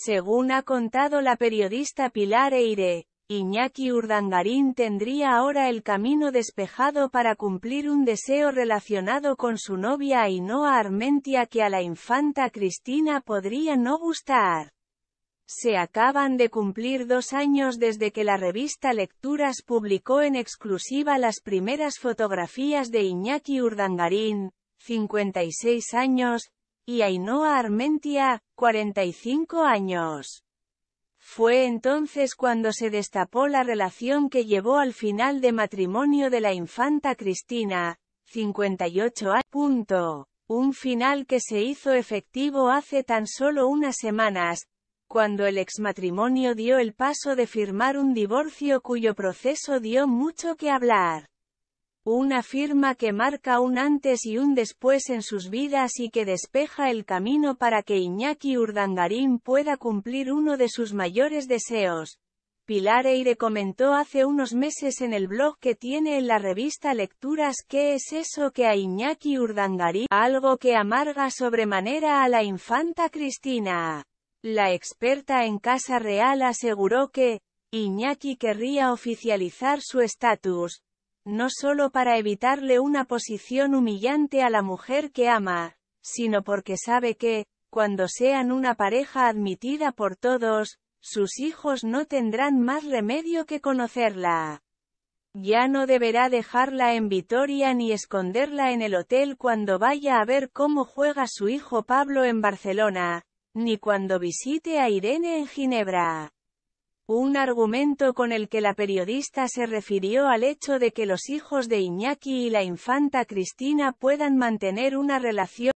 Según ha contado la periodista Pilar Eire, Iñaki Urdangarín tendría ahora el camino despejado para cumplir un deseo relacionado con su novia Ainhoa Armentia que a la infanta Cristina podría no gustar. Se acaban de cumplir dos años desde que la revista Lecturas publicó en exclusiva las primeras fotografías de Iñaki Urdangarín, 56 años, y Ainhoa Armentia, 45 años. Fue entonces cuando se destapó la relación que llevó al final de matrimonio de la infanta Cristina, 58 años. Un final que se hizo efectivo hace tan solo unas semanas, cuando el exmatrimonio dio el paso de firmar un divorcio cuyo proceso dio mucho que hablar una firma que marca un antes y un después en sus vidas y que despeja el camino para que Iñaki Urdangarín pueda cumplir uno de sus mayores deseos. Pilar Eire comentó hace unos meses en el blog que tiene en la revista Lecturas qué es eso que a Iñaki Urdangarín, algo que amarga sobremanera a la infanta Cristina. La experta en Casa Real aseguró que, Iñaki querría oficializar su estatus, no solo para evitarle una posición humillante a la mujer que ama, sino porque sabe que, cuando sean una pareja admitida por todos, sus hijos no tendrán más remedio que conocerla. Ya no deberá dejarla en Vitoria ni esconderla en el hotel cuando vaya a ver cómo juega su hijo Pablo en Barcelona, ni cuando visite a Irene en Ginebra un argumento con el que la periodista se refirió al hecho de que los hijos de Iñaki y la infanta Cristina puedan mantener una relación